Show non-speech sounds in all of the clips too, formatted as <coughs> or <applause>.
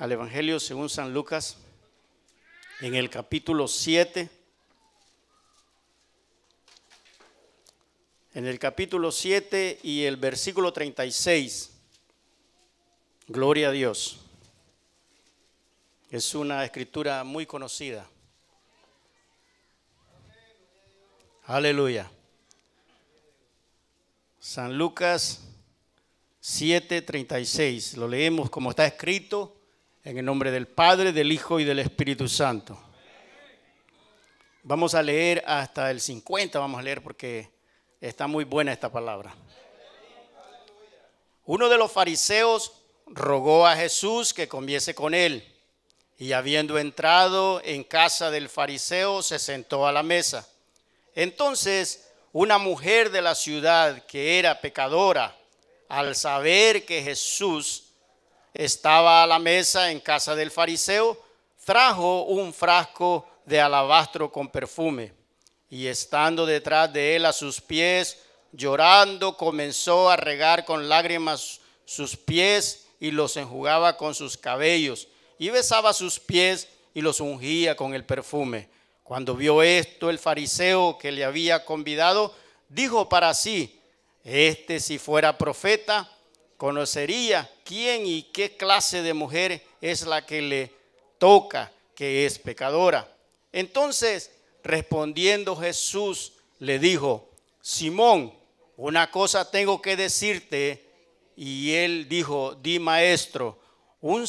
al Evangelio según San Lucas, en el capítulo 7. En el capítulo 7 y el versículo 36. Gloria a Dios. Es una escritura muy conocida. Aleluya. San Lucas 7:36. Lo leemos como está escrito en el nombre del Padre, del Hijo y del Espíritu Santo. Vamos a leer hasta el 50, vamos a leer porque está muy buena esta palabra. Uno de los fariseos rogó a Jesús que comiese con él. Y habiendo entrado en casa del fariseo, se sentó a la mesa. Entonces, una mujer de la ciudad que era pecadora, al saber que Jesús estaba a la mesa en casa del fariseo, trajo un frasco de alabastro con perfume y estando detrás de él a sus pies, llorando, comenzó a regar con lágrimas sus pies y los enjugaba con sus cabellos y besaba sus pies y los ungía con el perfume. Cuando vio esto el fariseo que le había convidado, dijo para sí, este si fuera profeta, conocería quién y qué clase de mujer es la que le toca, que es pecadora. Entonces, respondiendo Jesús, le dijo, Simón, una cosa tengo que decirte. Y él dijo, di maestro, un,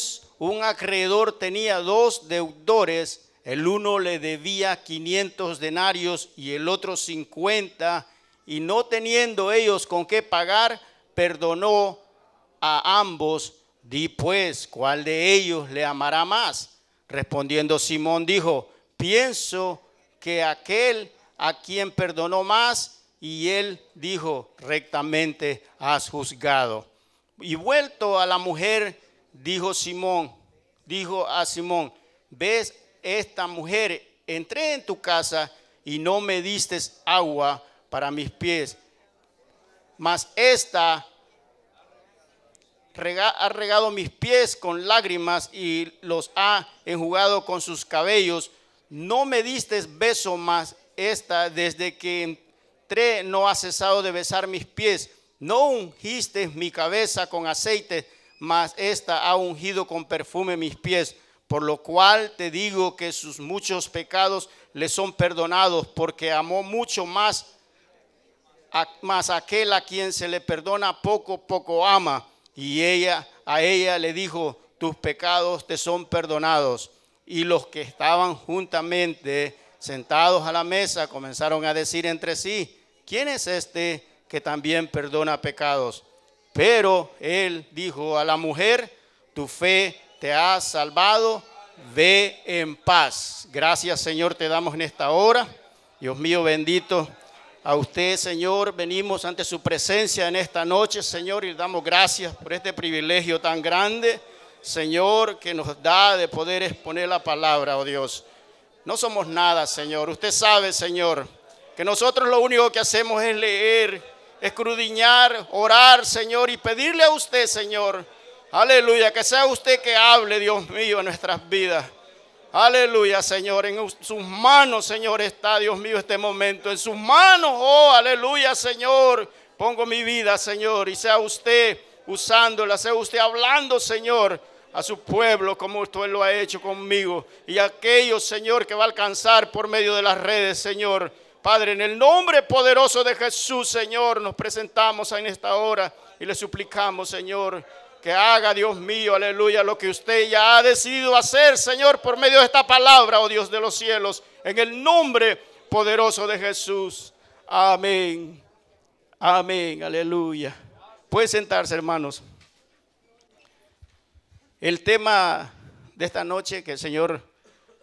acreedor tenía dos deudores, el uno le debía 500 denarios y el otro 50, y no teniendo ellos con qué pagar, perdonó a ambos, di pues, ¿cuál de ellos le amará más? Respondiendo Simón dijo, pienso que aquel a quien perdonó más, y él dijo, rectamente has juzgado. Y vuelto a la mujer, dijo Simón, dijo a Simón, ves esta mujer, entré en tu casa y no me diste agua para mis pies, mas esta ha regado mis pies con lágrimas y los ha enjugado con sus cabellos. No me diste beso más esta desde que entré no ha cesado de besar mis pies. No ungiste mi cabeza con aceite, mas esta ha ungido con perfume mis pies. Por lo cual te digo que sus muchos pecados le son perdonados, porque amó mucho más a, más aquel a quien se le perdona poco, poco ama. Y ella a ella le dijo, "Tus pecados te son perdonados." Y los que estaban juntamente sentados a la mesa comenzaron a decir entre sí, "¿Quién es este que también perdona pecados?" Pero él dijo a la mujer, "Tu fe te ha salvado." Ve en paz. Gracias Señor, te damos en esta hora. Dios mío bendito, a usted, Señor, venimos ante su presencia en esta noche, Señor, y le damos gracias por este privilegio tan grande, Señor, que nos da de poder exponer la palabra, oh Dios. No somos nada, Señor. Usted sabe, Señor, que nosotros lo único que hacemos es leer, escrudiñar, orar, Señor, y pedirle a usted, Señor, aleluya, que sea usted que hable, Dios mío, en nuestras vidas. Aleluya, Señor. En sus manos, Señor, está, Dios mío, este momento. En sus manos, oh, aleluya, Señor. Pongo mi vida, Señor, y sea usted usándola, sea usted hablando, Señor, a su pueblo como usted lo ha hecho conmigo. Y aquellos, Señor, que va a alcanzar por medio de las redes, Señor. Padre, en el nombre poderoso de Jesús, Señor, nos presentamos en esta hora y le suplicamos, Señor, que haga, Dios mío, aleluya, lo que usted ya ha decidido hacer, Señor, por medio de esta palabra, oh Dios de los cielos, en el nombre poderoso de Jesús. Amén. Amén, aleluya. Puede sentarse, hermanos. El tema de esta noche que el Señor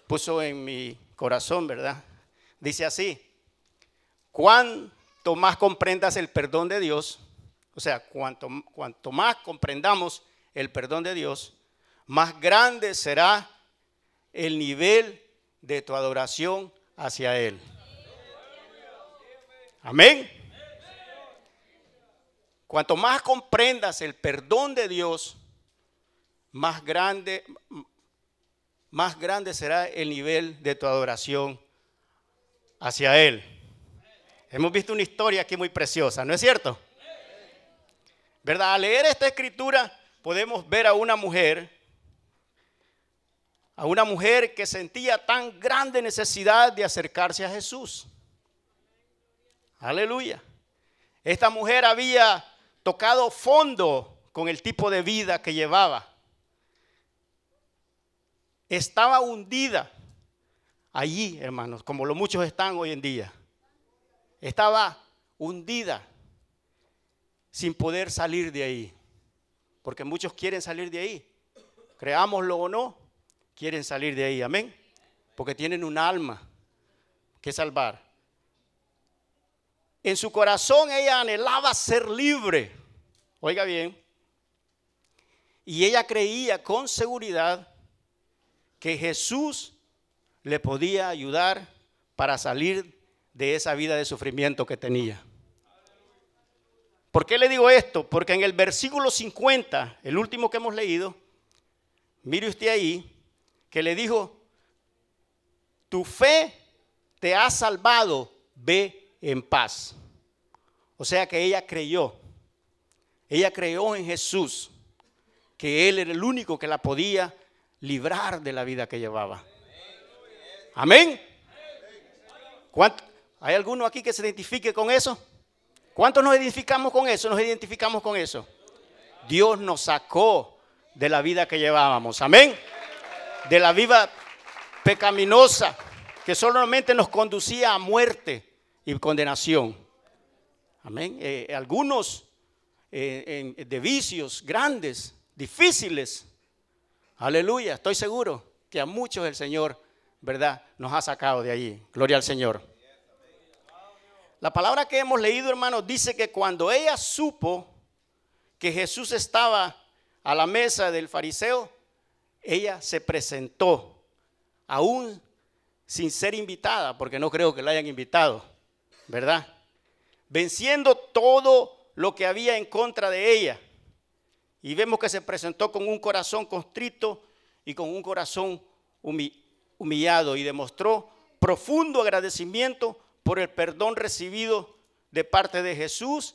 puso en mi corazón, ¿verdad? Dice así, cuanto más comprendas el perdón de Dios, o sea, cuanto, cuanto más comprendamos el perdón de Dios, más grande será el nivel de tu adoración hacia Él. Amén. Cuanto más comprendas el perdón de Dios, más grande, más grande será el nivel de tu adoración hacia Él. Hemos visto una historia aquí muy preciosa, ¿no es cierto? ¿Verdad? Al leer esta escritura podemos ver a una mujer, a una mujer que sentía tan grande necesidad de acercarse a Jesús. Aleluya. Esta mujer había tocado fondo con el tipo de vida que llevaba. Estaba hundida allí, hermanos, como lo muchos están hoy en día. Estaba hundida sin poder salir de ahí. Porque muchos quieren salir de ahí. Creámoslo o no, quieren salir de ahí. Amén. Porque tienen un alma que salvar. En su corazón ella anhelaba ser libre. Oiga bien. Y ella creía con seguridad que Jesús le podía ayudar para salir de esa vida de sufrimiento que tenía. ¿Por qué le digo esto? Porque en el versículo 50, el último que hemos leído, mire usted ahí, que le dijo, tu fe te ha salvado, ve en paz. O sea que ella creyó, ella creyó en Jesús, que Él era el único que la podía librar de la vida que llevaba. Amén. ¿Hay alguno aquí que se identifique con eso? ¿Cuántos nos identificamos con eso? Nos identificamos con eso. Dios nos sacó de la vida que llevábamos. Amén. De la vida pecaminosa que solamente nos conducía a muerte y condenación. Amén. Eh, eh, algunos eh, de vicios grandes, difíciles. Aleluya. Estoy seguro que a muchos el Señor, ¿verdad? Nos ha sacado de allí. Gloria al Señor. La palabra que hemos leído, hermanos, dice que cuando ella supo que Jesús estaba a la mesa del fariseo, ella se presentó, aún sin ser invitada, porque no creo que la hayan invitado, ¿verdad? Venciendo todo lo que había en contra de ella. Y vemos que se presentó con un corazón constrito y con un corazón humillado y demostró profundo agradecimiento por el perdón recibido de parte de Jesús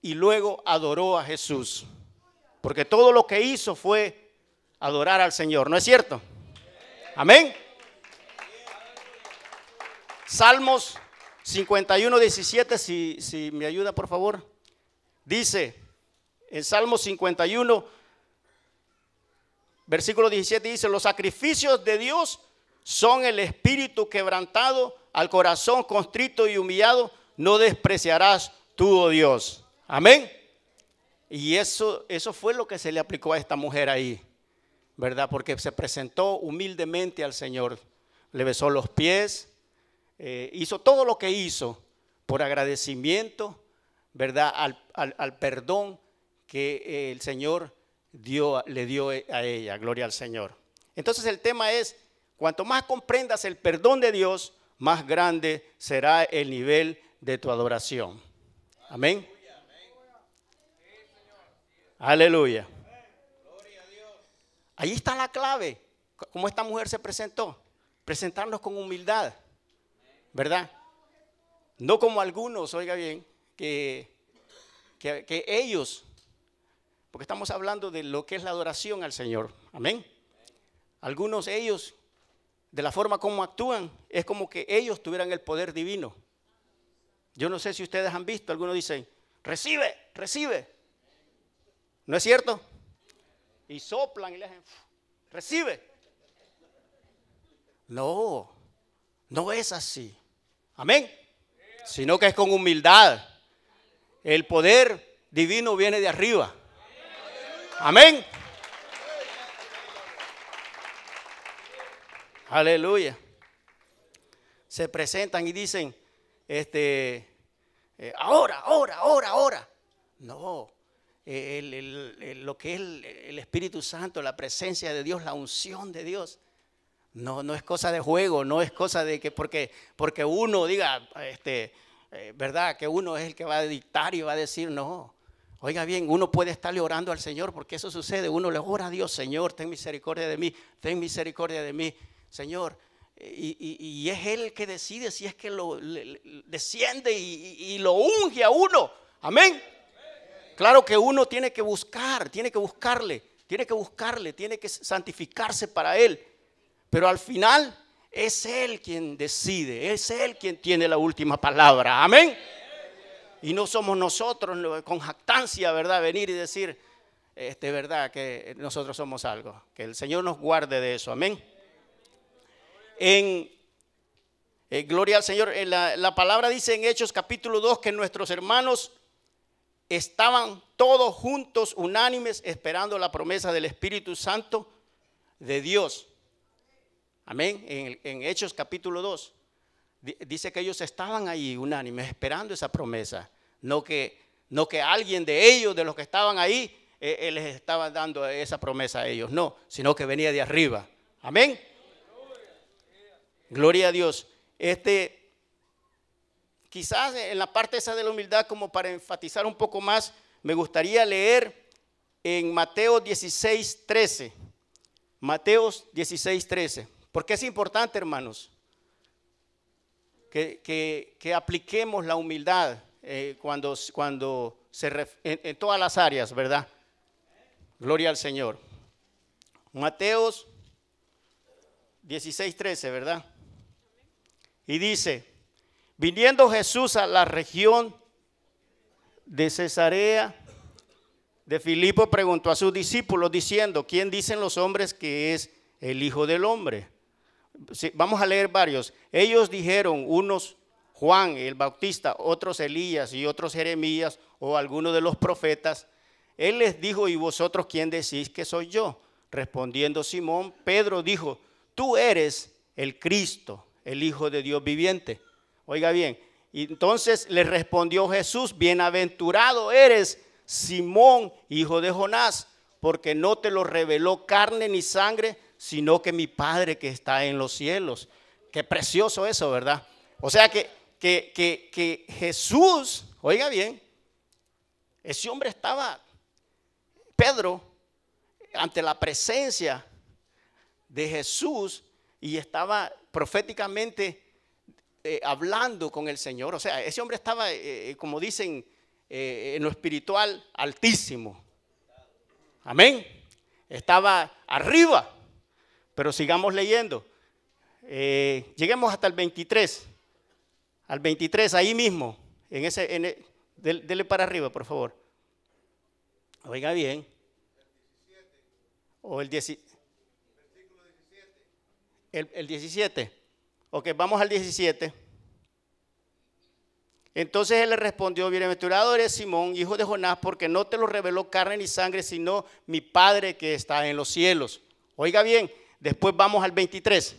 y luego adoró a Jesús. Porque todo lo que hizo fue adorar al Señor, ¿no es cierto? Amén. Salmos 51, 17, si, si me ayuda por favor. Dice en Salmos 51, versículo 17, dice, los sacrificios de Dios son el espíritu quebrantado al corazón constrito y humillado, no despreciarás tú, oh Dios. Amén. Y eso, eso fue lo que se le aplicó a esta mujer ahí, ¿verdad? Porque se presentó humildemente al Señor, le besó los pies, eh, hizo todo lo que hizo por agradecimiento, ¿verdad? Al, al perdón que eh, el Señor dio, le dio eh, a ella, gloria al Señor. Entonces el tema es, cuanto más comprendas el perdón de Dios, más grande será el nivel de tu adoración. Amén. Aleluya. Ahí está la clave, como esta mujer se presentó. Presentarnos con humildad, ¿verdad? No como algunos, oiga bien, que, que ellos, porque estamos hablando de lo que es la adoración al Señor. Amén. Algunos ellos de la forma como actúan, es como que ellos tuvieran el poder divino. Yo no sé si ustedes han visto, algunos dicen, recibe, recibe. ¿No es cierto? Y soplan y le dicen, recibe. No, no es así. Amén. Sino que es con humildad. El poder divino viene de arriba. Amén. Aleluya. Se presentan y dicen, este, eh, ahora, ahora, ahora, ahora. No, eh, lo que es el, Espíritu Santo, la presencia de Dios, la unción de Dios. No, no es cosa de juego, no es cosa de que porque, porque uno diga, este, eh, ¿verdad? Que uno es el que va a dictar y va a decir, no. Oiga bien, uno puede estarle orando al Señor porque eso sucede. Uno le ora a Dios, Señor, ten misericordia de mí, ten misericordia de mí. Señor, y, es Él que decide si es que lo desciende y, y, lo unge a uno. Amén. Claro que uno tiene que buscar, tiene que buscarle, tiene que buscarle, tiene que santificarse para Él. Pero al final es Él quien decide, es Él quien tiene la última palabra. Amén. Y no somos nosotros con jactancia, ¿verdad? Venir y decir, este, ¿verdad? Que nosotros somos algo. Que el Señor nos guarde de eso. Amén en, eh, gloria al Señor, eh, la, palabra dice en Hechos capítulo 2 que nuestros hermanos estaban todos juntos, unánimes, esperando la promesa del Espíritu Santo de Dios. Amén. En, Hechos capítulo 2 dice que ellos estaban ahí unánimes esperando esa promesa. No que, no que alguien de ellos, de los que estaban ahí, eh, les estaba dando esa promesa a ellos. No, sino que venía de arriba. Amén. Gloria a Dios. Este, quizás en la parte esa de la humildad, como para enfatizar un poco más, me gustaría leer en Mateo 16, 13. Mateo 16, 13. Porque es importante, hermanos, que, apliquemos la humildad eh, cuando, cuando se en, todas las áreas, ¿verdad? Gloria al Señor. Mateos 16.13 13, ¿verdad? Y dice, viniendo Jesús a la región de Cesarea, de Filipo preguntó a sus discípulos diciendo, ¿quién dicen los hombres que es el Hijo del Hombre? vamos a leer varios. Ellos dijeron, unos Juan el Bautista, otros Elías y otros Jeremías o alguno de los profetas. Él les dijo, ¿y vosotros quién decís que soy yo? Respondiendo Simón, Pedro dijo, tú eres el Cristo, el Hijo de Dios viviente. Oiga bien, y entonces le respondió Jesús, bienaventurado eres, Simón, hijo de Jonás, porque no te lo reveló carne ni sangre, sino que mi Padre que está en los cielos. Qué precioso eso, ¿verdad? O sea que, que, que, que Jesús, oiga bien, ese hombre estaba, Pedro, ante la presencia de Jesús, y estaba proféticamente eh, hablando con el Señor. O sea, ese hombre estaba, eh, eh, como dicen, en lo espiritual altísimo. Amén. Estaba arriba. Pero sigamos leyendo. lleguemos hasta el 23. Al 23, ahí mismo. En ese, en dele para arriba, por favor. Oiga bien. O el 17. El, 17. Ok, vamos al 17. Entonces él le respondió, bienaventurado eres Simón, hijo de Jonás, porque no te lo reveló carne ni sangre, sino mi Padre que está en los cielos. Oiga bien, después vamos al 23.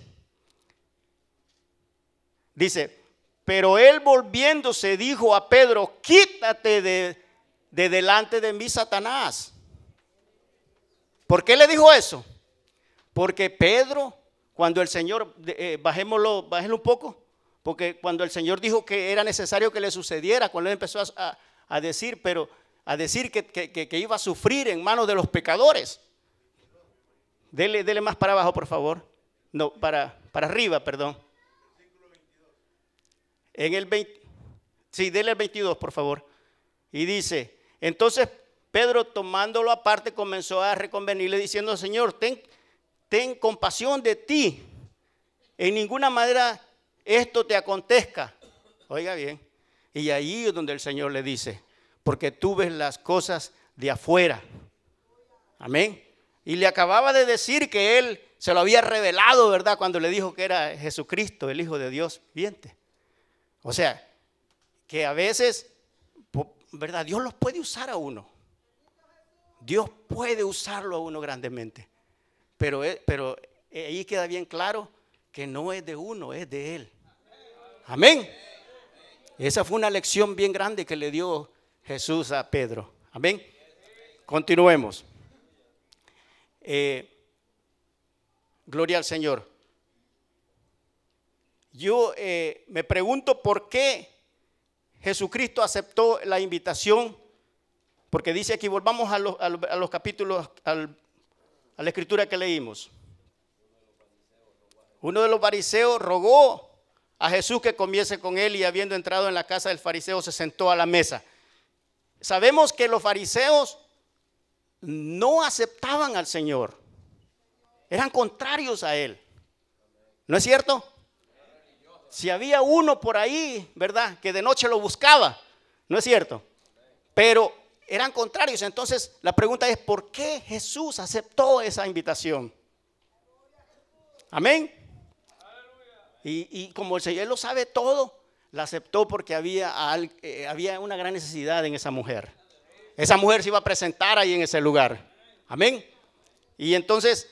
Dice, pero él volviéndose dijo a Pedro, quítate de, de delante de mí, Satanás. ¿Por qué le dijo eso? Porque Pedro cuando el Señor, eh, bajémoslo, bájelo un poco, porque cuando el Señor dijo que era necesario que le sucediera, cuando él empezó a, decir, pero a decir que, iba a sufrir en manos de los pecadores. Dele, más para abajo, por favor. No, para, para arriba, perdón. En el 20, sí, dele el 22, por favor. Y dice, entonces Pedro tomándolo aparte comenzó a reconvenirle diciendo, Señor, ten, ten compasión de ti. En ninguna manera esto te acontezca. Oiga bien. Y ahí es donde el Señor le dice, porque tú ves las cosas de afuera. Amén. Y le acababa de decir que él se lo había revelado, ¿verdad? Cuando le dijo que era Jesucristo, el Hijo de Dios viente. O sea, que a veces, ¿verdad? Dios los puede usar a uno. Dios puede usarlo a uno grandemente pero, ahí queda bien claro que no es de uno, es de Él. Amén. Esa fue una lección bien grande que le dio Jesús a Pedro. Amén. Continuemos. Eh, gloria al Señor. Yo eh, me pregunto por qué Jesucristo aceptó la invitación, porque dice aquí, volvamos a los, capítulos, al a la escritura que leímos? Uno de los fariseos rogó a Jesús que comiese con él y habiendo entrado en la casa del fariseo se sentó a la mesa. Sabemos que los fariseos no aceptaban al Señor, eran contrarios a Él. ¿No es cierto? Si había uno por ahí, ¿verdad? Que de noche lo buscaba, ¿no es cierto? Pero eran contrarios. Entonces la pregunta es, ¿por qué Jesús aceptó esa invitación? Amén. Y, como el Señor lo sabe todo, la aceptó porque había, eh, había una gran necesidad en esa mujer. Esa mujer se iba a presentar ahí en ese lugar. Amén. Y entonces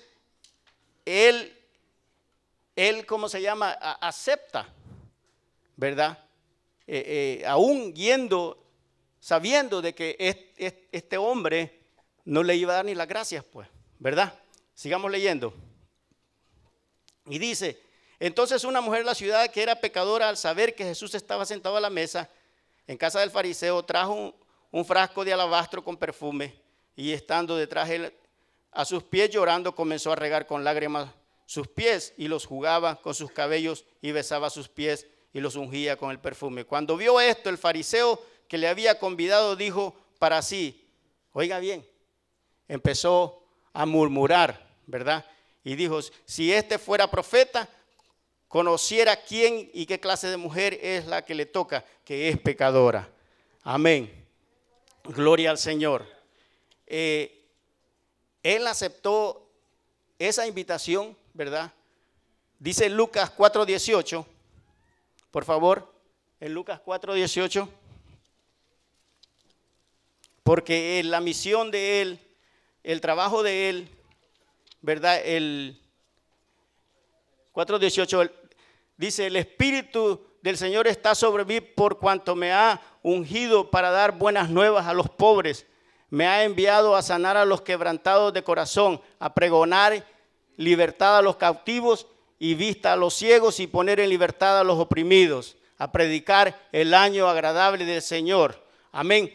él, él, ¿cómo se llama? acepta, ¿verdad? Eh, eh, aún yendo sabiendo de que este hombre no le iba a dar ni las gracias, pues, ¿verdad? Sigamos leyendo. Y dice, entonces una mujer de la ciudad que era pecadora al saber que Jesús estaba sentado a la mesa en casa del fariseo, trajo un, frasco de alabastro con perfume y estando detrás él a sus pies llorando comenzó a regar con lágrimas sus pies y los jugaba con sus cabellos y besaba sus pies y los ungía con el perfume. Cuando vio esto el fariseo que le había convidado dijo para sí, oiga bien, empezó a murmurar, ¿verdad? Y dijo, si este fuera profeta, conociera quién y qué clase de mujer es la que le toca, que es pecadora. Amén. Gloria al Señor. Eh, él aceptó esa invitación, ¿verdad? Dice Lucas 4.18, por favor, en Lucas 4.18. Porque la misión de Él, el trabajo de Él, ¿verdad? El 4.18 dice, el Espíritu del Señor está sobre mí por cuanto me ha ungido para dar buenas nuevas a los pobres. Me ha enviado a sanar a los quebrantados de corazón, a pregonar libertad a los cautivos y vista a los ciegos y poner en libertad a los oprimidos, a predicar el año agradable del Señor. Amén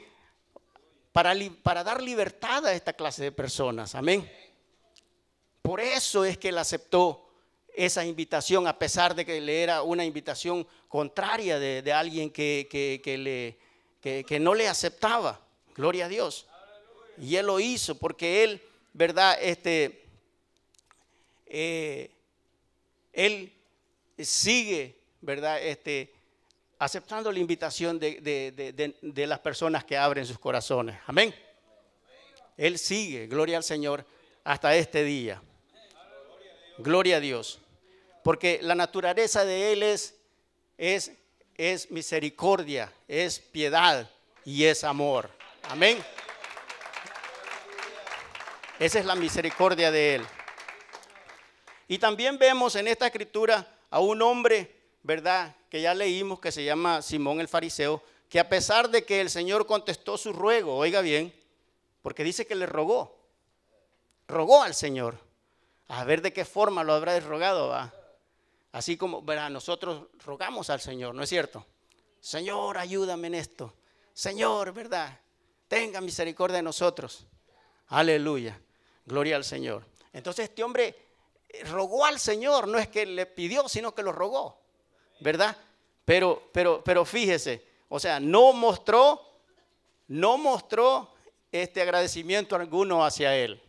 para, dar libertad a esta clase de personas. Amén. Por eso es que él aceptó esa invitación, a pesar de que le era una invitación contraria de, alguien que, no le aceptaba. Gloria a Dios. Y él lo hizo porque él, ¿verdad? Este, eh, él sigue, ¿verdad? Este, aceptando la invitación de, de, las personas que abren sus corazones. Amén. Él sigue, gloria al Señor, hasta este día. Gloria a Dios. Porque la naturaleza de Él es, es, es misericordia, es piedad y es amor. Amén. Esa es la misericordia de Él. Y también vemos en esta escritura a un hombre, ¿verdad? que ya leímos, que se llama Simón el Fariseo, que a pesar de que el Señor contestó su ruego, oiga bien, porque dice que le rogó, rogó al Señor, a ver de qué forma lo habrá desrogado va. Así como verá, nosotros rogamos al Señor, ¿no es cierto? Señor, ayúdame en esto. Señor, ¿verdad? Tenga misericordia de nosotros. Aleluya. Gloria al Señor. Entonces este hombre rogó al Señor, no es que le pidió, sino que lo rogó, ¿verdad? Pero, pero, pero fíjese, o sea, no mostró, no mostró este agradecimiento alguno hacia él.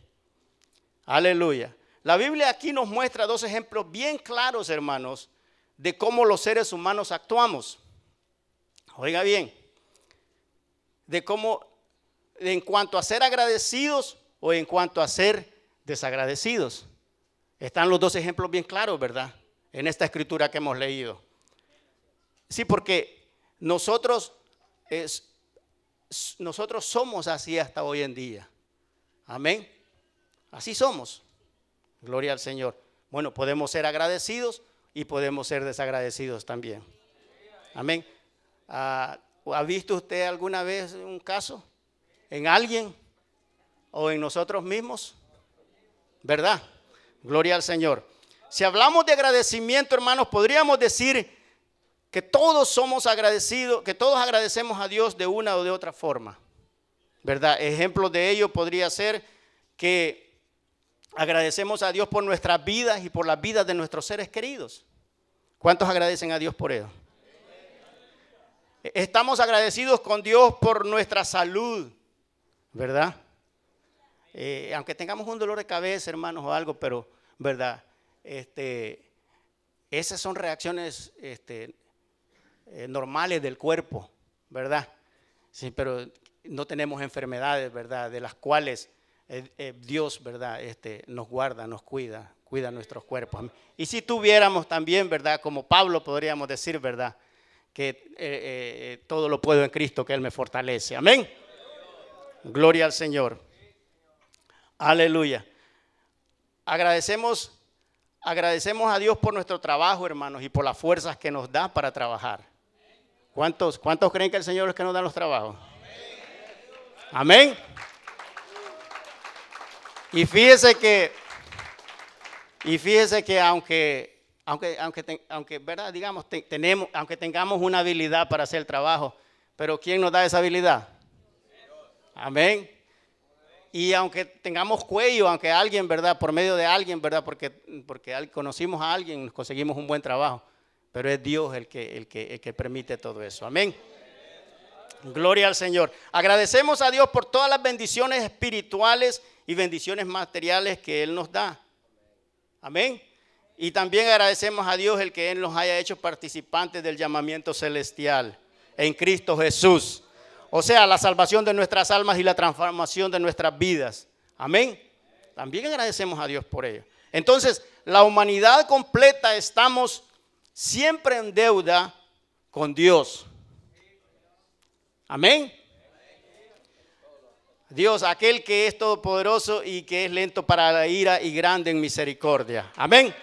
Aleluya. La Biblia aquí nos muestra dos ejemplos bien claros, hermanos, de cómo los seres humanos actuamos. Oiga bien, de cómo en cuanto a ser agradecidos o en cuanto a ser desagradecidos. Están los dos ejemplos bien claros, ¿verdad? En esta escritura que hemos leído. Sí, porque nosotros, es, nosotros somos así hasta hoy en día. Amén. Así somos. Gloria al Señor. Bueno, podemos ser agradecidos y podemos ser desagradecidos también. Amén. Ah, ¿Ha visto usted alguna vez un caso en alguien o en nosotros mismos? ¿Verdad? Gloria al Señor. Si hablamos de agradecimiento, hermanos, podríamos decir que todos somos agradecidos, que todos agradecemos a Dios de una o de otra forma. ¿Verdad? Ejemplo de ello podría ser que agradecemos a Dios por nuestras vidas y por las vidas de nuestros seres queridos. ¿Cuántos agradecen a Dios por ello? Estamos agradecidos con Dios por nuestra salud, ¿verdad? Eh, aunque tengamos un dolor de cabeza, hermanos, o algo, pero, ¿verdad? Este, esas son reacciones este, eh, normales del cuerpo, ¿verdad? Sí, pero no tenemos enfermedades, ¿verdad? De las cuales eh, eh, Dios, ¿verdad? Este, nos guarda, nos cuida, cuida nuestros cuerpos. Y si tuviéramos también, ¿verdad? Como Pablo podríamos decir, ¿verdad? Que todo lo puedo en Cristo, que Él me fortalece. Amén. Gloria al Señor. Aleluya. Agradecemos, agradecemos a Dios por nuestro trabajo, hermanos, y por las fuerzas que nos da para trabajar. ¿Cuántos, ¿Cuántos creen que el Señor es que nos da los trabajos? Amén. Y fíjese que, y fíjese que aunque, aunque, aunque, aunque ¿verdad? Digamos, tenemos, aunque tengamos una habilidad para hacer el trabajo, pero ¿quién nos da esa habilidad? Amén. Y aunque tengamos cuello, aunque alguien, ¿verdad? Por medio de alguien, ¿verdad? Porque, porque conocimos a alguien, conseguimos un buen trabajo. Pero es Dios el que, el que, permite todo eso. Amén. Gloria al Señor. Agradecemos a Dios por todas las bendiciones espirituales y bendiciones materiales que Él nos da. Amén. Y también agradecemos a Dios el que Él nos haya hecho participantes del llamamiento celestial en Cristo Jesús. O sea, la salvación de nuestras almas y la transformación de nuestras vidas. Amén. También agradecemos a Dios por ello. Entonces, la humanidad completa estamos siempre en deuda con Dios. Amén. Dios, aquel que es todopoderoso y que es lento para la ira y grande en misericordia. Amén.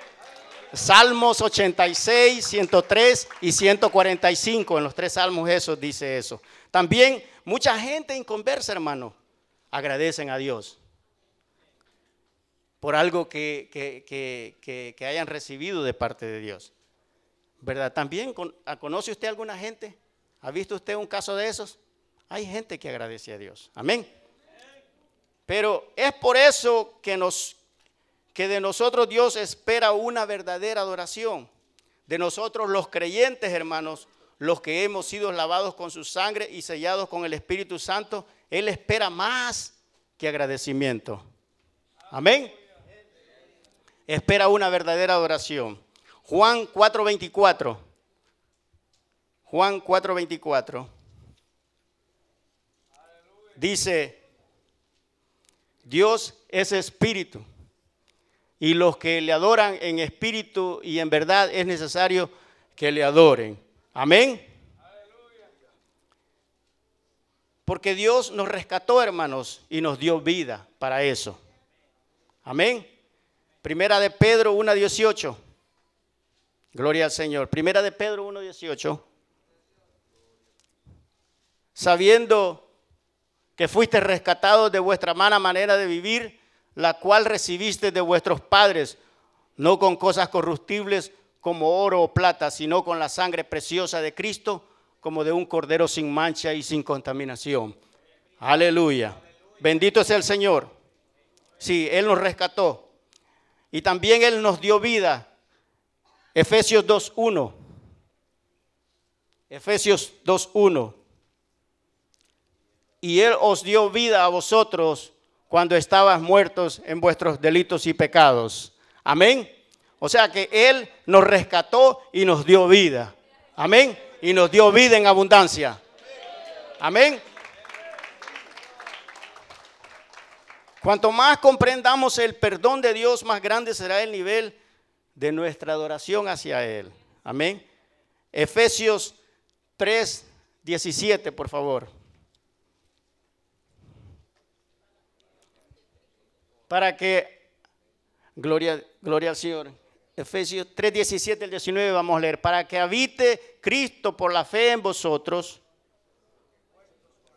Salmos 86, 103 y 145. En los tres salmos eso dice eso. También mucha gente en conversa, hermano, agradecen a Dios por algo que, que, que hayan recibido de parte de Dios. ¿verdad? También ah, conoce usted alguna gente, ha visto usted un caso de esos. Hay gente que agradece a Dios, amén. Pero es por eso que nos que de nosotros Dios espera una verdadera adoración. De nosotros los creyentes, hermanos, los que hemos sido lavados con su sangre y sellados con el Espíritu Santo, Él espera más que agradecimiento. Amén. Espera una verdadera adoración. Juan 4:24. Juan 4:24. Dice, Dios es espíritu. Y los que le adoran en espíritu y en verdad es necesario que le adoren. Amén. Porque Dios nos rescató, hermanos, y nos dio vida para eso. Amén. Primera de Pedro 1.18. Gloria al Señor. Primera de Pedro 1.18. Sabiendo que fuiste rescatados de vuestra mala manera de vivir, la cual recibiste de vuestros padres, no con cosas corruptibles como oro o plata, sino con la sangre preciosa de Cristo, como de un cordero sin mancha y sin contaminación. Aleluya. Bendito sea el Señor. Sí, Él nos rescató. Y también Él nos dio vida Efesios 2.1. Efesios 2.1. Y Él os dio vida a vosotros cuando estabas muertos en vuestros delitos y pecados. Amén. O sea que Él nos rescató y nos dio vida. Amén. Y nos dio vida en abundancia. Amén. Cuanto más comprendamos el perdón de Dios, más grande será el nivel de nuestra adoración hacia Él. Amén. Efesios 3, 17, por favor. Para que, gloria, gloria al Señor. Efesios 3, 17 al 19 vamos a leer. Para que habite Cristo por la fe en vosotros,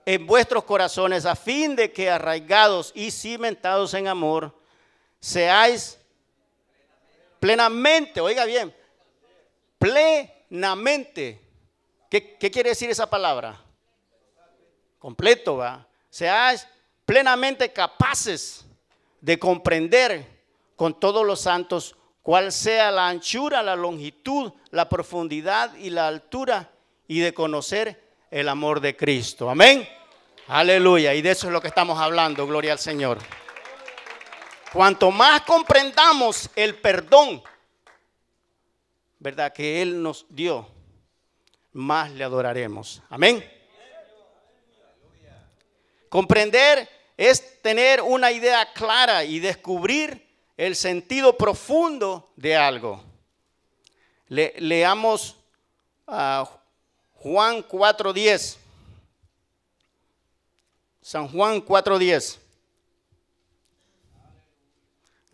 en vuestros corazones, a fin de que arraigados y cimentados en amor, seáis Plenamente, oiga bien. Plenamente. ¿Qué, quiere decir esa palabra? Completo, va. Seáis plenamente capaces de comprender con todos los santos cuál sea la anchura, la longitud, la profundidad y la altura y de conocer el amor de Cristo. Amén. Aleluya. Y de eso es lo que estamos hablando. Gloria al Señor. Cuanto más comprendamos el perdón, ¿verdad? Que Él nos dio, más le adoraremos. Amén. Comprender es tener una idea clara y descubrir el sentido profundo de algo. leamos a Juan 4.10. San Juan 4.10.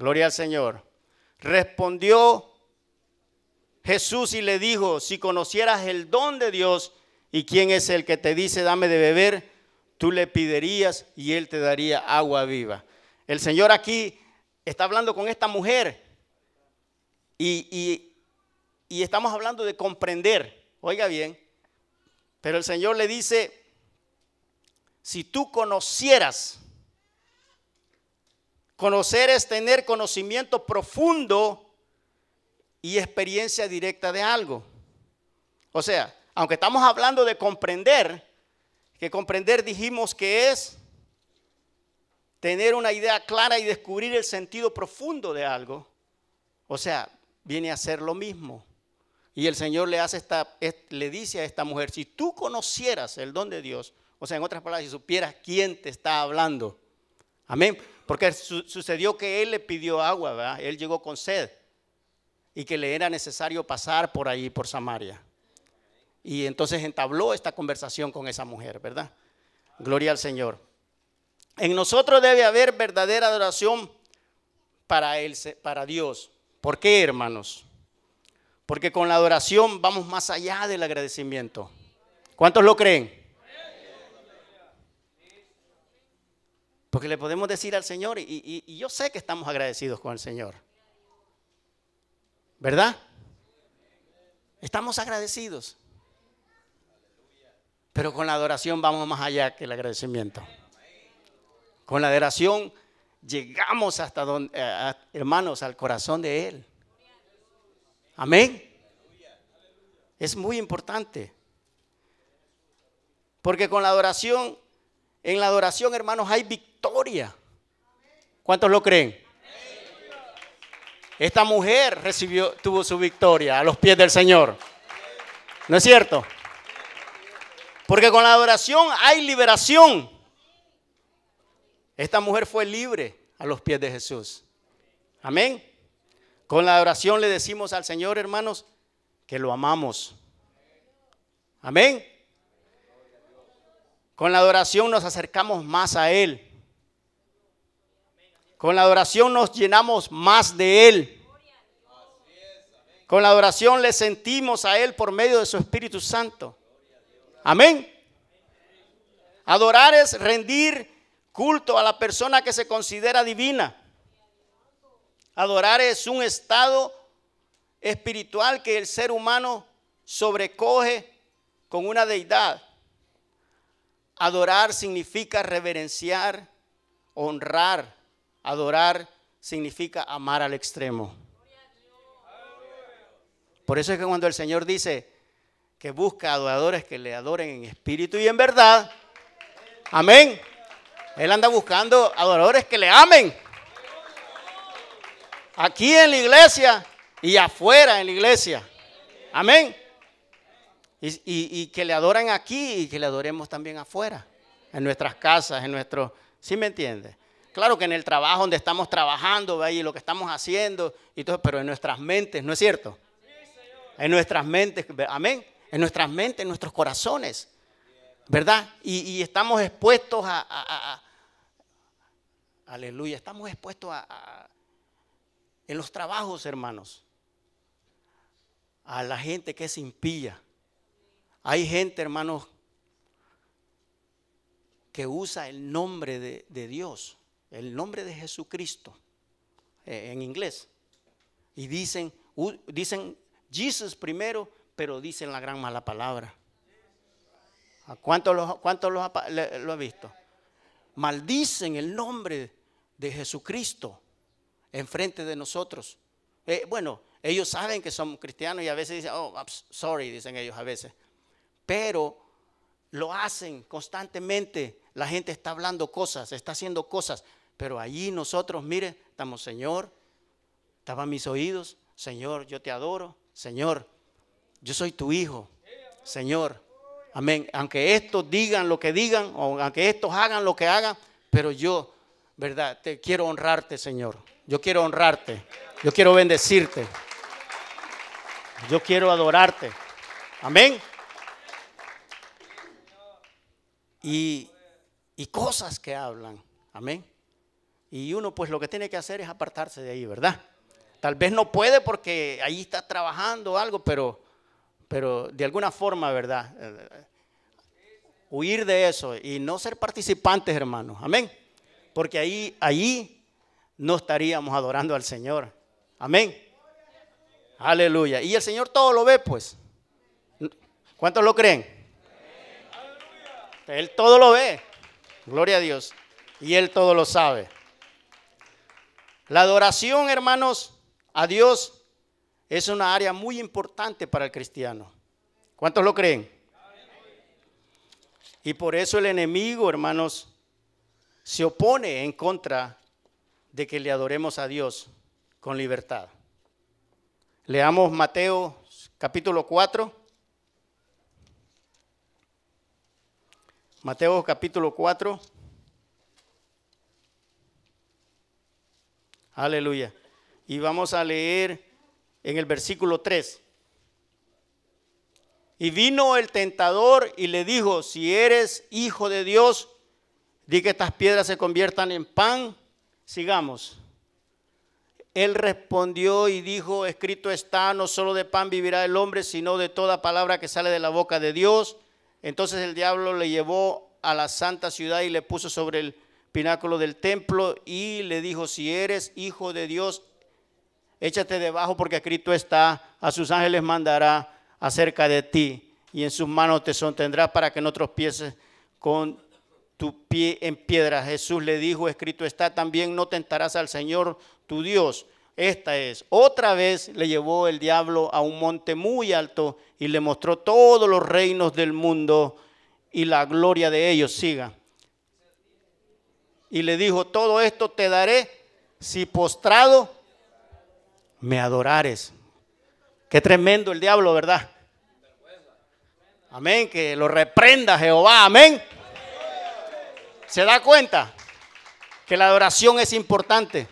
Gloria al Señor. Respondió Jesús y le dijo, si conocieras el don de Dios y quién es el que te dice, dame de beber, tú le piderías y él te daría agua viva. El Señor aquí está hablando con esta mujer y, y estamos hablando de comprender, oiga bien, pero el Señor le dice, si tú conocieras, Conocer es tener conocimiento profundo y experiencia directa de algo. O sea, aunque estamos hablando de comprender, que comprender dijimos que es tener una idea clara y descubrir el sentido profundo de algo. O sea, viene a ser lo mismo. Y el Señor le, hace esta, le dice a esta mujer, si tú conocieras el don de Dios, o sea, en otras palabras, si supieras quién te está hablando. Amén. Porque sucedió que él le pidió agua, ¿verdad? Él llegó con sed y que le era necesario pasar por ahí, por Samaria. Y entonces entabló esta conversación con esa mujer, ¿verdad? Gloria al Señor. En nosotros debe haber verdadera adoración para, él, para Dios. ¿Por qué, hermanos? Porque con la adoración vamos más allá del agradecimiento. ¿Cuántos lo creen? Porque le podemos decir al Señor, y, yo sé que estamos agradecidos con el Señor. ¿Verdad? Estamos agradecidos. Pero con la adoración vamos más allá que el agradecimiento. Con la adoración llegamos hasta donde, eh, hermanos, al corazón de Él. Amén. Es muy importante. Porque con la adoración en la adoración, hermanos, hay victoria. ¿Cuántos lo creen? Esta mujer recibió, tuvo su victoria a los pies del Señor. ¿No es cierto? Porque con la adoración hay liberación. Esta mujer fue libre a los pies de Jesús. Amén. Con la adoración le decimos al Señor, hermanos, que lo amamos. Amén. Con la adoración nos acercamos más a Él. Con la adoración nos llenamos más de Él. Con la adoración le sentimos a Él por medio de su Espíritu Santo. Amén. Adorar es rendir culto a la persona que se considera divina. Adorar es un estado espiritual que el ser humano sobrecoge con una deidad. Adorar significa reverenciar, honrar. Adorar significa amar al extremo. Por eso es que cuando el Señor dice que busca adoradores que le adoren en espíritu y en verdad, amén. Él anda buscando adoradores que le amen. Aquí en la iglesia y afuera en la iglesia. Amén. Y, que le adoran aquí y que le adoremos también afuera, en nuestras casas, en nuestro, ¿Sí me entiendes? Claro que en el trabajo donde estamos trabajando ¿ve? y lo que estamos haciendo, y todo, pero en nuestras mentes, ¿no es cierto? En nuestras mentes, amén. En nuestras mentes, en nuestros corazones, ¿verdad? Y, estamos expuestos a, Aleluya, estamos expuestos a, en los trabajos, hermanos, a la gente que es impía hay gente, hermanos, que usa el nombre de, Dios, el nombre de Jesucristo, eh, en inglés. Y dicen, dicen Jesus primero, pero dicen la gran mala palabra. cuántos cuánto lo ha visto? Maldicen el nombre de Jesucristo enfrente de nosotros. Eh, bueno, ellos saben que somos cristianos y a veces dicen, oh, sorry, dicen ellos a veces pero lo hacen constantemente. La gente está hablando cosas, está haciendo cosas, pero allí nosotros, mire, estamos, Señor, estaban mis oídos, Señor, yo te adoro, Señor, yo soy tu hijo, Señor. Amén. Aunque estos digan lo que digan, o aunque estos hagan lo que hagan, pero yo, ¿verdad? Te quiero honrarte, Señor. Yo quiero honrarte. Yo quiero bendecirte. Yo quiero adorarte. Amén. y, cosas que hablan. Amén. Y uno pues lo que tiene que hacer es apartarse de ahí, ¿verdad? Tal vez no puede porque ahí está trabajando algo, pero, pero de alguna forma, ¿verdad? Eh, huir de eso y no ser participantes, hermanos. Amén. Porque ahí, ahí no estaríamos adorando al Señor. Amén. Aleluya. Y el Señor todo lo ve, pues. ¿Cuántos lo creen? Él todo lo ve. Gloria a Dios. Y Él todo lo sabe. La adoración, hermanos, a Dios es una área muy importante para el cristiano. ¿Cuántos lo creen? Y por eso el enemigo, hermanos, se opone en contra de que le adoremos a Dios con libertad. Leamos Mateo capítulo 4 Mateo capítulo 4. Aleluya. Y vamos a leer en el versículo 3. Y vino el tentador y le dijo, si eres hijo de Dios, di que estas piedras se conviertan en pan. Sigamos. Él respondió y dijo, escrito está, no solo de pan vivirá el hombre, sino de toda palabra que sale de la boca de Dios. Entonces el diablo le llevó a la santa ciudad y le puso sobre el pináculo del templo y le dijo, si eres hijo de Dios, échate debajo porque Cristo está, a sus ángeles mandará acerca de ti y en sus manos te sostendrá para que no tropieces con tu pie en piedra. Jesús le dijo, escrito está, también no tentarás al Señor tu Dios. Esta es. Otra vez le llevó el diablo a un monte muy alto y le mostró todos los reinos del mundo y la gloria de ellos. Siga. Y le dijo, todo esto te daré si postrado me adorares. Qué tremendo el diablo, ¿verdad? Amén, que lo reprenda Jehová, amén. ¿Se da cuenta que la adoración es importante?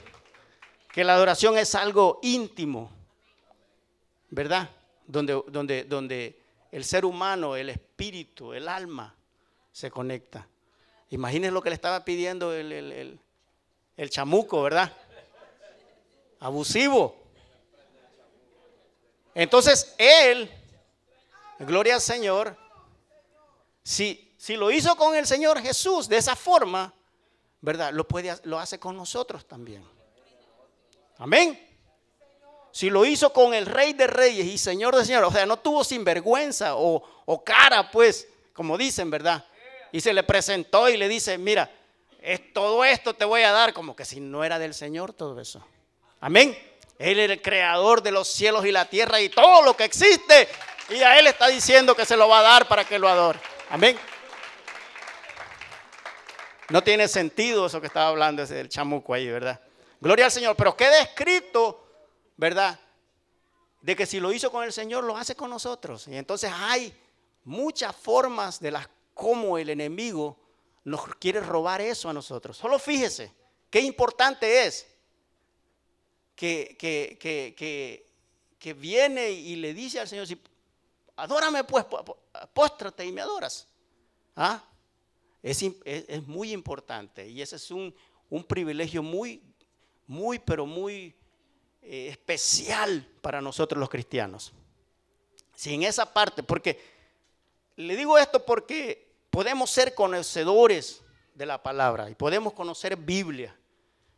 que la adoración es algo íntimo, ¿verdad? Donde, donde, donde el ser humano, el espíritu, el alma se conecta. Imagínense lo que le estaba pidiendo el, chamuco, ¿verdad? Abusivo. Entonces él, gloria al Señor, si, si lo hizo con el Señor Jesús de esa forma, ¿verdad? Lo, puede, lo hace con nosotros también. Amén. Si lo hizo con el rey de reyes y señor de señores, o sea, no tuvo sinvergüenza o, cara, pues, como dicen, ¿verdad? Y se le presentó y le dice, mira, es, todo esto te voy a dar, como que si no era del Señor todo eso. Amén. Él es el creador de los cielos y la tierra y todo lo que existe. Y a Él está diciendo que se lo va a dar para que lo adore. Amén. No tiene sentido eso que estaba hablando ese del chamuco ahí, ¿verdad? Gloria al Señor. Pero queda escrito, ¿verdad? De que si lo hizo con el Señor, lo hace con nosotros. Y entonces hay muchas formas de las cómo el enemigo nos quiere robar eso a nosotros. Solo fíjese qué importante es que, que, viene y le dice al Señor, adórame pues, póstrate y me adoras. ¿Ah? Es, muy importante y ese es un, un privilegio muy muy, pero muy eh, especial para nosotros los cristianos. si en esa parte, porque le digo esto porque podemos ser conocedores de la palabra y podemos conocer Biblia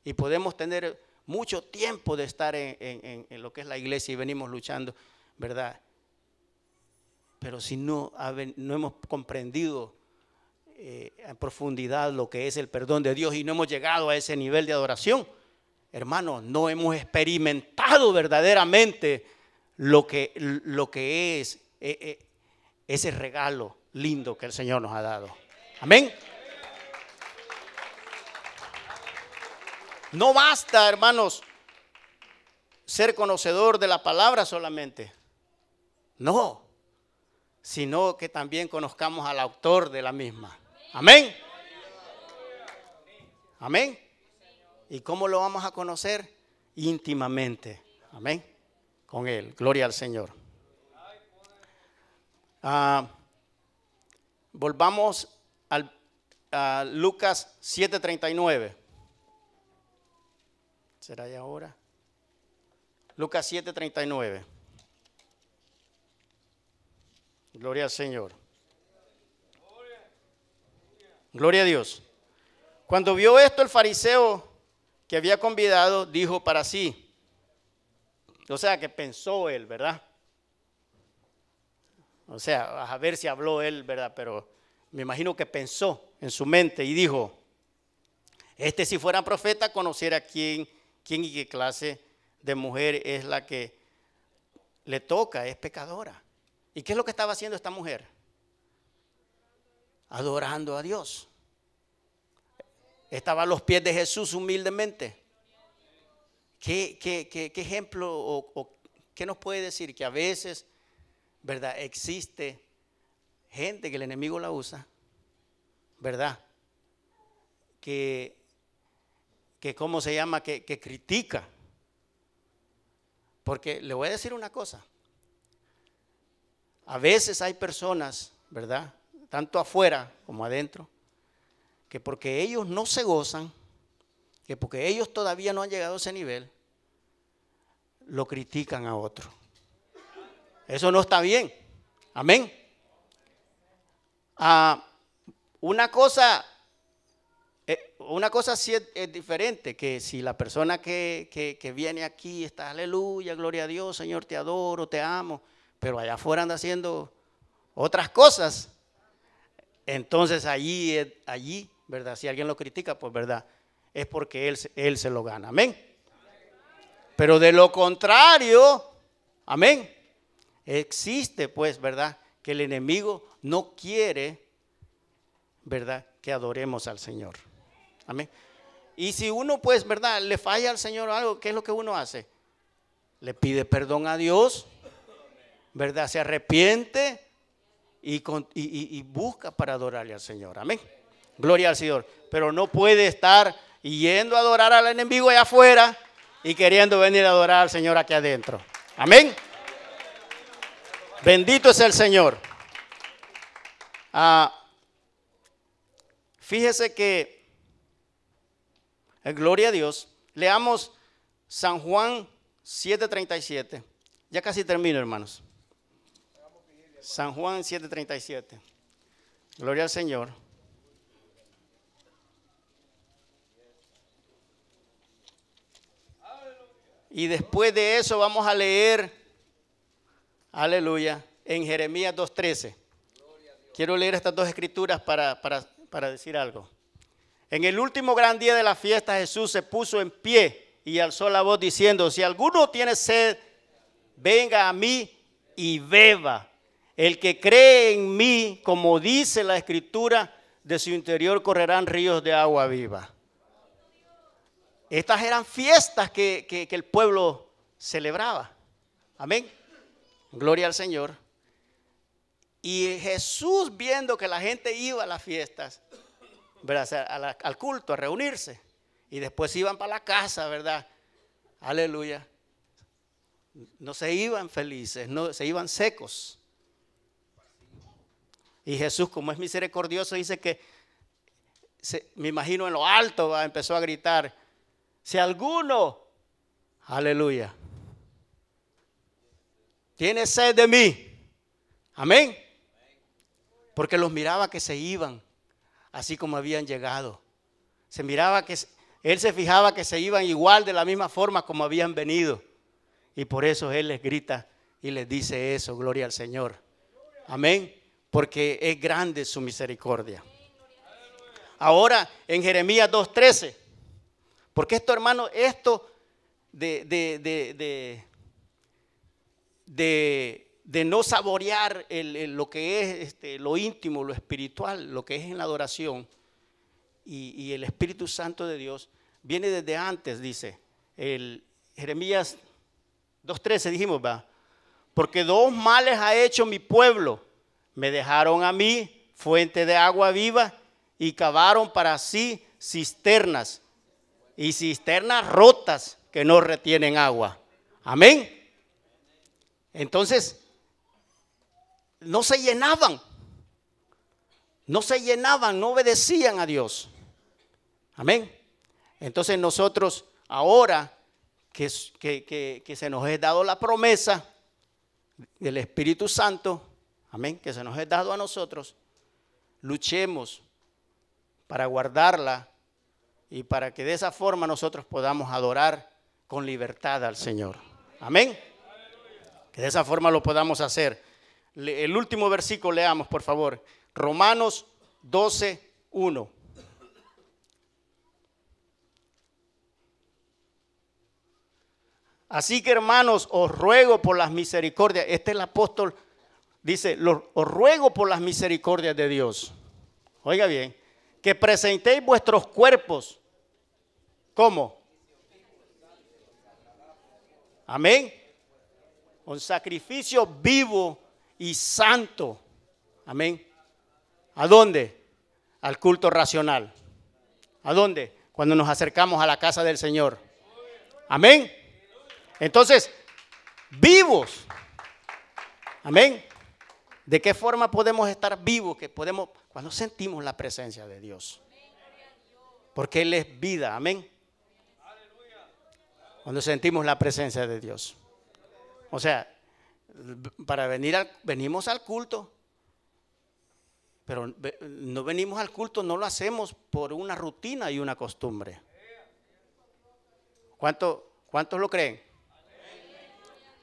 y podemos tener mucho tiempo de estar en, lo que es la iglesia y venimos luchando, ¿verdad? Pero si no, no hemos comprendido eh, en profundidad lo que es el perdón de Dios y no hemos llegado a ese nivel de adoración, hermanos, no hemos experimentado verdaderamente lo que, lo que es eh, eh, ese regalo lindo que el Señor nos ha dado. Amén. No basta, hermanos, ser conocedor de la palabra solamente. No, sino que también conozcamos al autor de la misma. Amén. Amén. ¿Y cómo lo vamos a conocer? Íntimamente. Amén. Con Él. Gloria al Señor. Ah, volvamos a Lucas 7:39. ¿Será ya ahora? Lucas 7:39. Gloria al Señor. Gloria a Dios. Cuando vio esto el fariseo que había convidado dijo para sí. O sea, que pensó él, ¿verdad? O sea, a ver si habló él, ¿verdad? Pero me imagino que pensó en su mente y dijo, este si fuera profeta conociera quién, quién y qué clase de mujer es la que le toca, es pecadora. ¿Y qué es lo que estaba haciendo esta mujer? Adorando a Dios. Estaba a los pies de Jesús humildemente. ¿Qué, ejemplo o, qué nos puede decir? Que a veces, ¿verdad? Existe gente que el enemigo la usa, ¿verdad? Que, que ¿cómo se llama? Que, que critica. Porque le voy a decir una cosa. A veces hay personas, ¿verdad? Tanto afuera como adentro, que porque ellos no se gozan, que porque ellos todavía no han llegado a ese nivel, lo critican a otro. Eso no está bien. Amén. Ah, una cosa, eh, una cosa sí es, diferente, que si la persona que, que viene aquí está, aleluya, gloria a Dios, Señor, te adoro, te amo, pero allá afuera anda haciendo otras cosas, entonces allí, allí ¿verdad? Si alguien lo critica, pues, ¿verdad? Es porque él, él se lo gana, amén. Pero de lo contrario, amén. Existe, pues, ¿verdad? Que el enemigo no quiere, ¿verdad? Que adoremos al Señor. Amén. Y si uno, pues, ¿verdad? Le falla al Señor algo, ¿qué es lo que uno hace? Le pide perdón a Dios, ¿verdad? Se arrepiente y busca para adorarle al Señor. Amén. Gloria al Señor. Pero no puede estar yendo a adorar al enemigo allá afuera y queriendo venir a adorar al Señor aquí adentro. Amén. Bendito es el Señor. Ah, fíjese que, gloria a Dios, leamos San Juan 7:37. Ya casi termino, hermanos. San Juan 7:37. Gloria al Señor. Y después de eso vamos a leer, aleluya, en Jeremías 2.13. Quiero leer estas dos escrituras para, para, para decir algo. En el último gran día de la fiesta Jesús se puso en pie y alzó la voz diciendo, si alguno tiene sed, venga a mí y beba. El que cree en mí, como dice la escritura, de su interior correrán ríos de agua viva. Estas eran fiestas que, el pueblo celebraba. Amén. Gloria al Señor. Y Jesús viendo que la gente iba a las fiestas, ¿verdad? al culto, a reunirse. Y después iban para la casa, ¿verdad? Aleluya. No se iban felices, no, se iban secos. Y Jesús, como es misericordioso, dice que, me imagino en lo alto, empezó a gritar, si alguno, aleluya, tiene sed de mí, amén. Porque los miraba que se iban, así como habían llegado. Se miraba que él se fijaba que se iban igual de la misma forma como habían venido. Y por eso él les grita y les dice eso, gloria al Señor. Amén, porque es grande su misericordia. Ahora en Jeremías 2.13. Porque esto, hermano, esto de, no saborear lo que es este, lo íntimo, lo espiritual, lo que es en la adoración y, el Espíritu Santo de Dios, viene desde antes, dice. El, Jeremías 2.13 dijimos, va. Porque dos males ha hecho mi pueblo. Me dejaron a mí fuente de agua viva y cavaron para sí cisternas y cisternas rotas que no retienen agua. Amén. Entonces, no se llenaban. No se llenaban, no obedecían a Dios. Amén. Entonces nosotros ahora que, que, se nos ha dado la promesa del Espíritu Santo, amén, que se nos ha dado a nosotros, luchemos para guardarla y para que de esa forma nosotros podamos adorar con libertad al Señor. Amén. Que de esa forma lo podamos hacer. El último versículo leamos, por favor. Romanos 12, 1. Así que hermanos, os ruego por las misericordias. Este es el apóstol, dice, os ruego por las misericordias de Dios. Oiga bien, que presentéis vuestros cuerpos ¿Cómo? Amén. Un sacrificio vivo y santo. Amén. ¿A dónde? Al culto racional. ¿A dónde? Cuando nos acercamos a la casa del Señor. Amén. Entonces, vivos. Amén. ¿De qué forma podemos estar vivos? Que podemos cuando sentimos la presencia de Dios. Porque Él es vida. Amén. Cuando sentimos la presencia de Dios. O sea, para venir venimos al culto, pero no venimos al culto, no lo hacemos por una rutina y una costumbre. ¿Cuánto, ¿Cuántos lo creen?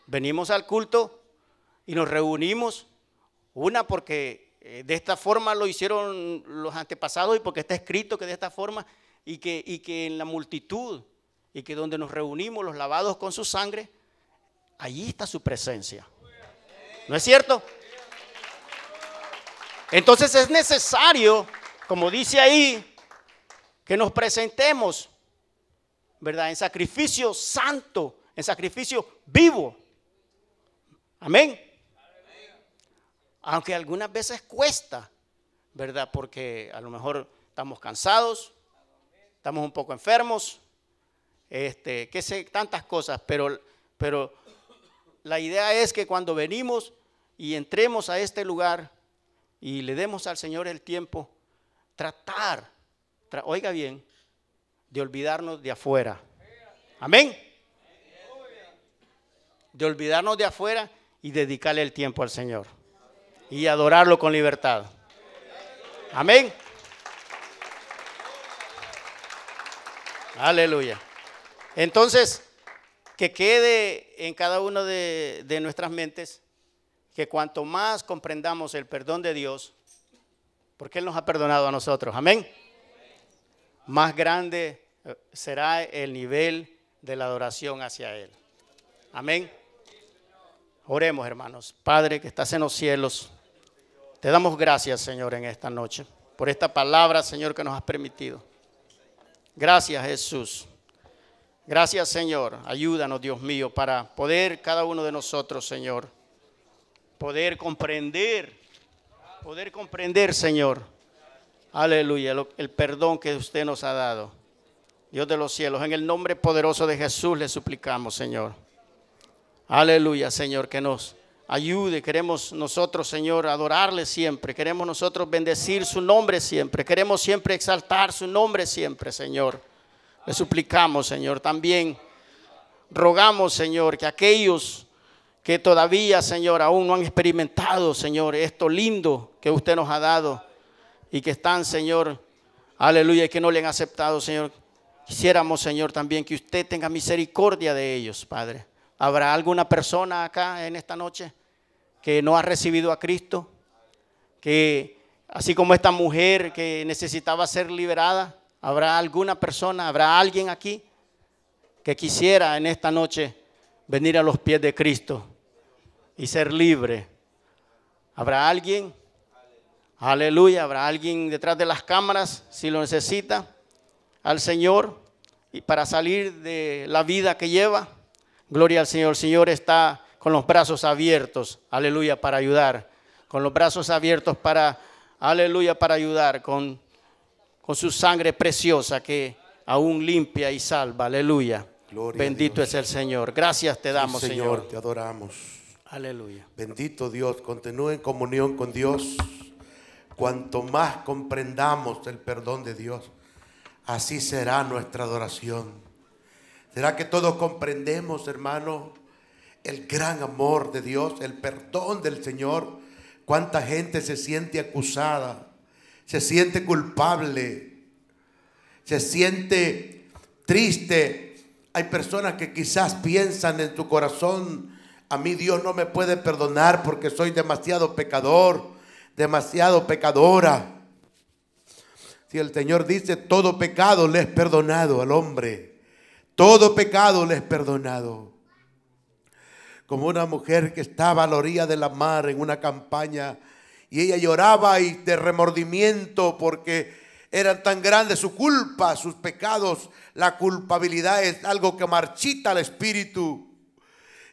Venimos al culto y nos reunimos, una porque eh, de esta forma lo hicieron los antepasados y porque está escrito que de esta forma y que, y que en la multitud y que donde nos reunimos los lavados con su sangre, allí está su presencia. ¿No es cierto? Entonces es necesario, como dice ahí, que nos presentemos, ¿verdad? En sacrificio santo, en sacrificio vivo. Amén. Aunque algunas veces cuesta, ¿verdad? Porque a lo mejor estamos cansados, estamos un poco enfermos, este, qué sé, tantas cosas, pero, pero la idea es que cuando venimos y entremos a este lugar y le demos al Señor el tiempo, tratar, oiga bien, de olvidarnos de afuera. Amén. De olvidarnos de afuera y dedicarle el tiempo al Señor. Y adorarlo con libertad. Amén. Aleluya. Entonces, que quede en cada una de, de nuestras mentes que cuanto más comprendamos el perdón de Dios, porque Él nos ha perdonado a nosotros, amén, más grande eh, será el nivel de la adoración hacia Él. Amén. Oremos, hermanos. Padre que estás en los cielos, te damos gracias, Señor, en esta noche, por esta palabra, Señor, que nos has permitido. Gracias, Jesús. Gracias Señor, ayúdanos Dios mío para poder cada uno de nosotros Señor, poder comprender, poder comprender Señor, aleluya, el perdón que usted nos ha dado. Dios de los cielos, en el nombre poderoso de Jesús le suplicamos Señor. Aleluya Señor, que nos ayude. Queremos nosotros, Señor, adorarle siempre. Queremos nosotros bendecir su nombre siempre. Queremos siempre exaltar su nombre siempre, Señor. Le suplicamos, Señor, también rogamos, Señor, que aquellos que todavía, Señor, aún no han experimentado, Señor, esto lindo que usted nos ha dado y que están, Señor, aleluya, y que no le han aceptado, Señor. Quisiéramos, Señor, también que usted tenga misericordia de ellos, Padre. ¿Habrá alguna persona acá en esta noche que no ha recibido a Cristo? Que así como esta mujer que necesitaba ser liberada, ¿Habrá alguna persona, habrá alguien aquí que quisiera en esta noche venir a los pies de Cristo y ser libre? ¿Habrá alguien? Aleluya, habrá alguien detrás de las cámaras si lo necesita al Señor y para salir de la vida que lleva. Gloria al Señor. El Señor está con los brazos abiertos, aleluya, para ayudar. Con los brazos abiertos para, aleluya, para ayudar. Con su sangre preciosa que aún limpia y salva. Aleluya. Bendito es el Señor. Gracias te damos, Señor, Te adoramos. Aleluya. Bendito Dios. Continúe en comunión con Dios. Cuanto más comprendamos el perdón de Dios, así será nuestra adoración. ¿Será que todos comprendemos, hermano, el gran amor de Dios, el perdón del Señor? ¿Cuánta gente se siente acusada? se siente culpable, se siente triste. Hay personas que quizás piensan en tu corazón, a mí Dios no me puede perdonar porque soy demasiado pecador, demasiado pecadora. Si el Señor dice, todo pecado le es perdonado al hombre, todo pecado le es perdonado. Como una mujer que estaba a la orilla de la mar en una campaña y ella lloraba y de remordimiento porque eran tan grandes su culpa, sus pecados. La culpabilidad es algo que marchita al espíritu.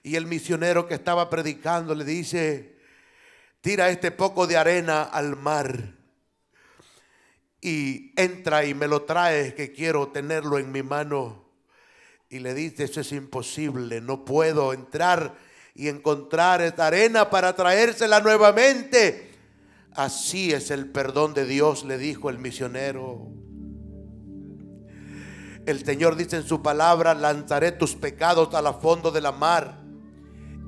Y el misionero que estaba predicando le dice, tira este poco de arena al mar y entra y me lo traes que quiero tenerlo en mi mano. Y le dice, eso es imposible, no puedo entrar y encontrar esta arena para traérsela nuevamente. Así es el perdón de Dios, le dijo el misionero. El Señor dice en su palabra, lanzaré tus pecados a la fondo de la mar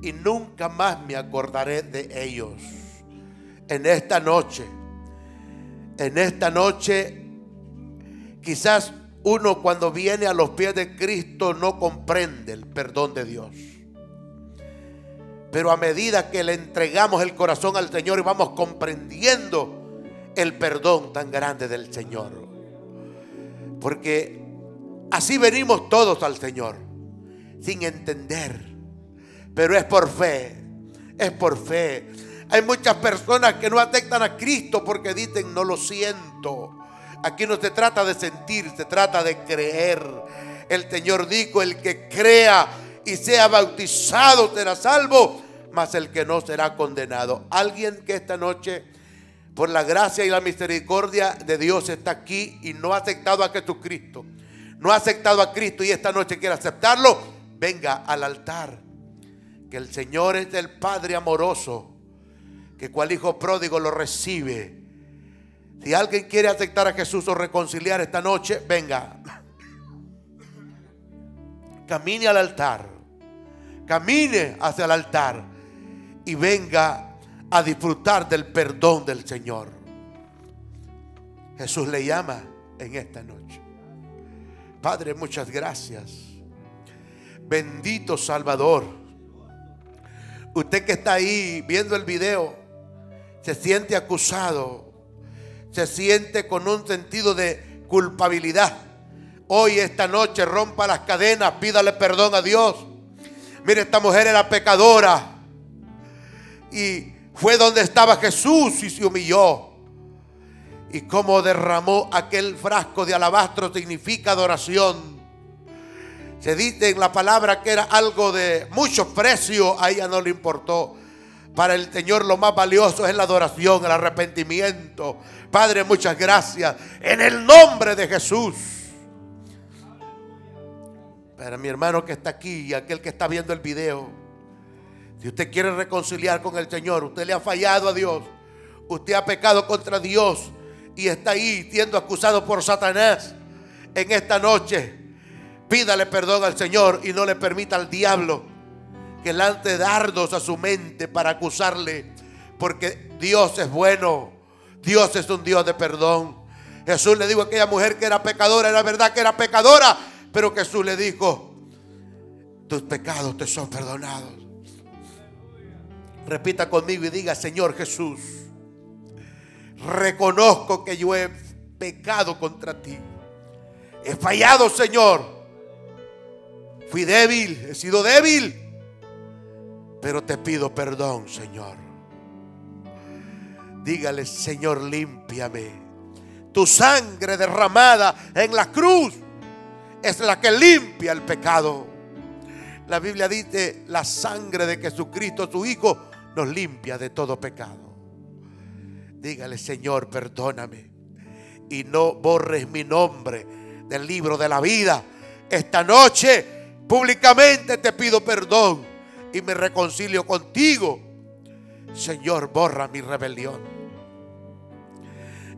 y nunca más me acordaré de ellos. En esta noche, en esta noche, quizás uno cuando viene a los pies de Cristo no comprende el perdón de Dios. Pero a medida que le entregamos el corazón al Señor y vamos comprendiendo el perdón tan grande del Señor. Porque así venimos todos al Señor, sin entender. Pero es por fe, es por fe. Hay muchas personas que no aceptan a Cristo porque dicen, no lo siento. Aquí no se trata de sentir, se trata de creer. El Señor dijo, el que crea y sea bautizado será salvo, mas el que no será condenado. Alguien que esta noche, por la gracia y la misericordia de Dios, está aquí y no ha aceptado a Jesucristo, no ha aceptado a Cristo y esta noche quiere aceptarlo, venga al altar. Que el Señor es el Padre amoroso, que cual hijo pródigo lo recibe. Si alguien quiere aceptar a Jesús o reconciliar esta noche, venga camine al altar, camine hacia el altar y venga a disfrutar del perdón del Señor. Jesús le llama en esta noche. Padre, muchas gracias. Bendito Salvador. Usted que está ahí viendo el video, se siente acusado, se siente con un sentido de culpabilidad Hoy, esta noche, rompa las cadenas, pídale perdón a Dios. Mire, esta mujer era pecadora. Y fue donde estaba Jesús y se humilló. Y cómo derramó aquel frasco de alabastro significa adoración. Se dice en la palabra que era algo de mucho precio, a ella no le importó. Para el Señor lo más valioso es la adoración, el arrepentimiento. Padre, muchas gracias. En el nombre de Jesús para mi hermano que está aquí y aquel que está viendo el video, si usted quiere reconciliar con el Señor, usted le ha fallado a Dios, usted ha pecado contra Dios y está ahí siendo acusado por Satanás en esta noche, pídale perdón al Señor y no le permita al diablo que lance dardos a su mente para acusarle, porque Dios es bueno, Dios es un Dios de perdón. Jesús le dijo a aquella mujer que era pecadora, era verdad que era pecadora, pero Jesús le dijo, tus pecados te son perdonados. Repita conmigo y diga, Señor Jesús, reconozco que yo he pecado contra ti. He fallado, Señor. Fui débil, he sido débil. Pero te pido perdón, Señor. Dígale, Señor, limpiame, Tu sangre derramada en la cruz es la que limpia el pecado. La Biblia dice, la sangre de Jesucristo, tu Hijo, nos limpia de todo pecado. Dígale, Señor, perdóname y no borres mi nombre del libro de la vida. Esta noche públicamente te pido perdón y me reconcilio contigo. Señor, borra mi rebelión.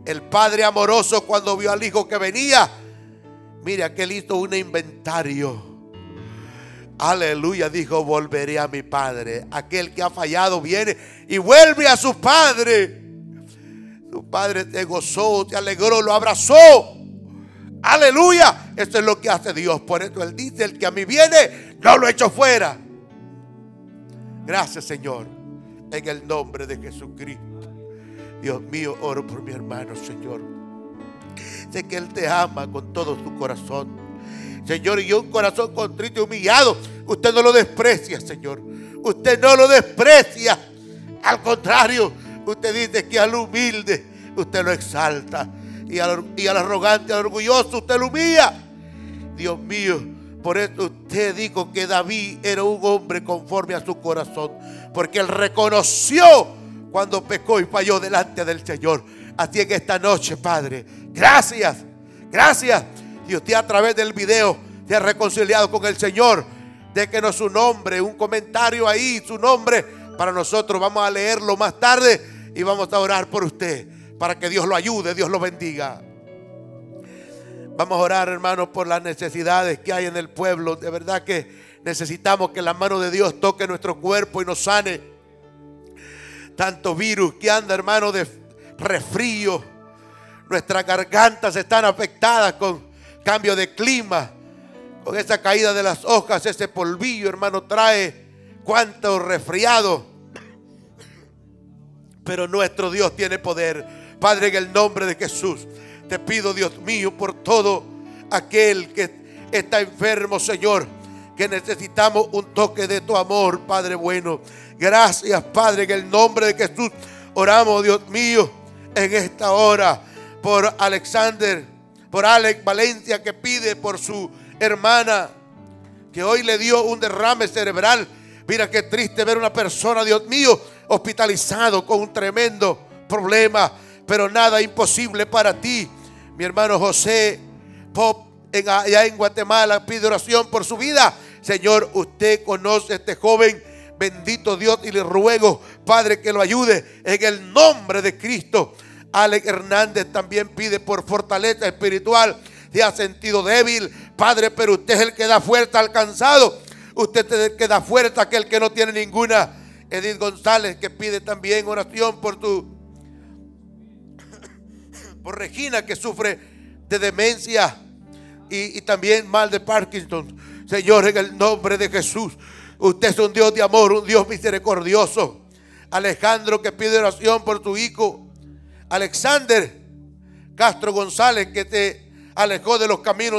El Padre amoroso cuando vio al Hijo que venía, Mire, aquel hizo un inventario. Aleluya, dijo, volveré a mi padre. Aquel que ha fallado viene y vuelve a su padre. Su padre te gozó, te alegró, lo abrazó. Aleluya, esto es lo que hace Dios. Por eso Él dice, el que a mí viene, no lo echo fuera. Gracias Señor, en el nombre de Jesucristo. Dios mío, oro por mi hermano, Señor. Sé que Él te ama con todo su corazón. Señor, y un corazón contrito y humillado, usted no lo desprecia, Señor. Usted no lo desprecia. Al contrario, usted dice que al humilde usted lo exalta. Y al, y al arrogante, al orgulloso, usted lo humilla. Dios mío, por eso usted dijo que David era un hombre conforme a su corazón. Porque él reconoció cuando pecó y falló delante del Señor. Así es que esta noche, Padre, Gracias, gracias. Y usted a través del video Se ha reconciliado con el Señor. Déjenos su nombre, un comentario ahí, su nombre para nosotros. Vamos a leerlo más tarde y vamos a orar por usted para que Dios lo ayude, Dios lo bendiga. Vamos a orar, hermanos, por las necesidades que hay en el pueblo. De verdad que necesitamos que la mano de Dios toque nuestro cuerpo y nos sane. Tanto virus que anda, hermano, de resfrío Nuestras gargantas están afectadas con cambio de clima, con esa caída de las hojas, ese polvillo, hermano, trae cuánto resfriado. Pero nuestro Dios tiene poder. Padre, en el nombre de Jesús, te pido, Dios mío, por todo aquel que está enfermo, Señor, que necesitamos un toque de tu amor, Padre bueno. Gracias, Padre, en el nombre de Jesús. Oramos, Dios mío, en esta hora por Alexander, por Alex Valencia que pide por su hermana que hoy le dio un derrame cerebral. Mira qué triste ver una persona, Dios mío, hospitalizado con un tremendo problema, pero nada imposible para ti. Mi hermano José Pop en, allá en Guatemala pide oración por su vida. Señor, usted conoce a este joven. Bendito Dios y le ruego, Padre, que lo ayude en el nombre de Cristo. Alex Hernández también pide por fortaleza espiritual. Se ha sentido débil, Padre, pero usted es el que da fuerza al cansado. Usted es el que da fuerza aquel que no tiene ninguna. Edith González que pide también oración por tu <coughs> por Regina que sufre de demencia y, y, también mal de Parkinson. Señor, en el nombre de Jesús, usted es un Dios de amor, un Dios misericordioso. Alejandro que pide oración por tu hijo, Alexander Castro González, que te alejó de los caminos